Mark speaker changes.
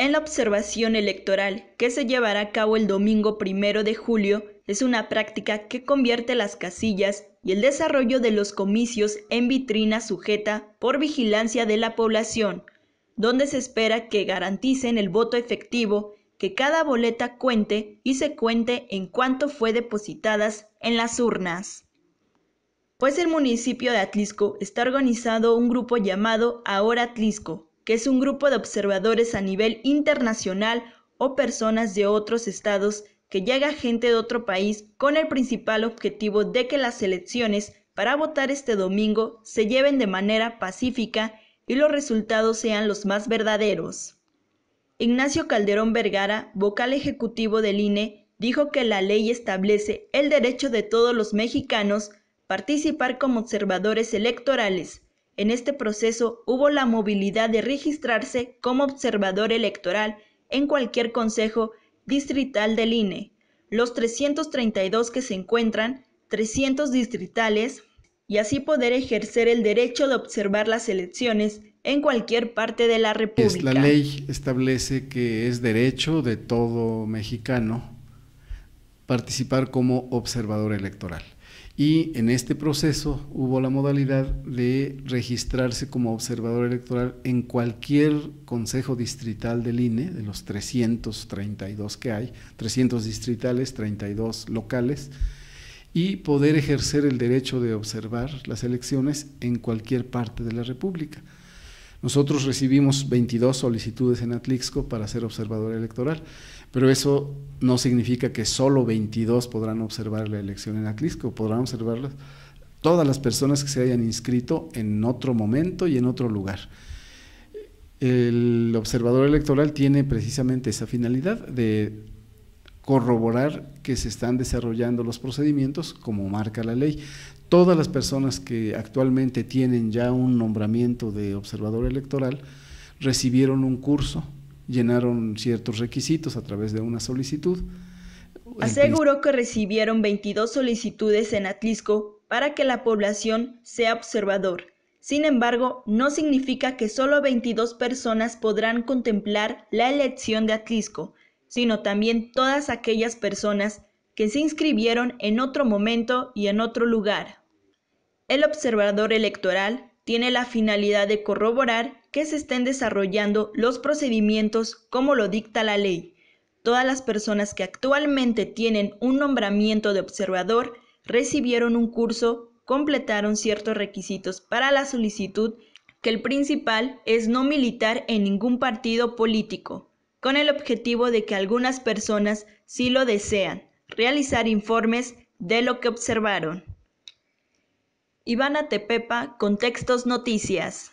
Speaker 1: En la observación electoral, que se llevará a cabo el domingo primero de julio, es una práctica que convierte las casillas y el desarrollo de los comicios en vitrina sujeta por vigilancia de la población, donde se espera que garanticen el voto efectivo, que cada boleta cuente y se cuente en cuanto fue depositadas en las urnas. Pues el municipio de Atlisco está organizado un grupo llamado Ahora Atlisco, que es un grupo de observadores a nivel internacional o personas de otros estados que llega gente de otro país con el principal objetivo de que las elecciones para votar este domingo se lleven de manera pacífica y los resultados sean los más verdaderos. Ignacio Calderón Vergara, vocal ejecutivo del INE, dijo que la ley establece el derecho de todos los mexicanos participar como observadores electorales, en este proceso hubo la movilidad de registrarse como observador electoral en cualquier consejo distrital del INE. Los 332 que se encuentran, 300 distritales, y así poder ejercer el derecho de observar las elecciones en cualquier parte de la República. La ley
Speaker 2: establece que es derecho de todo mexicano participar como observador electoral. Y en este proceso hubo la modalidad de registrarse como observador electoral en cualquier consejo distrital del INE, de los 332 que hay, 300 distritales, 32 locales, y poder ejercer el derecho de observar las elecciones en cualquier parte de la República. Nosotros recibimos 22 solicitudes en Atlixco para ser observador electoral, pero eso no significa que solo 22 podrán observar la elección en Atlixco, podrán observarlas todas las personas que se hayan inscrito en otro momento y en otro lugar. El observador electoral tiene precisamente esa finalidad de corroborar que se están desarrollando los procedimientos como marca la ley. Todas las personas que actualmente tienen ya un nombramiento de observador electoral recibieron un curso, llenaron ciertos requisitos a través de una solicitud.
Speaker 1: Aseguró que recibieron 22 solicitudes en Atlisco para que la población sea observador. Sin embargo, no significa que solo 22 personas podrán contemplar la elección de Atlisco, sino también todas aquellas personas que se inscribieron en otro momento y en otro lugar. El observador electoral tiene la finalidad de corroborar que se estén desarrollando los procedimientos como lo dicta la ley. Todas las personas que actualmente tienen un nombramiento de observador recibieron un curso, completaron ciertos requisitos para la solicitud, que el principal es no militar en ningún partido político con el objetivo de que algunas personas, si lo desean, realizar informes de lo que observaron. Ivana Tepepa, Contextos Noticias.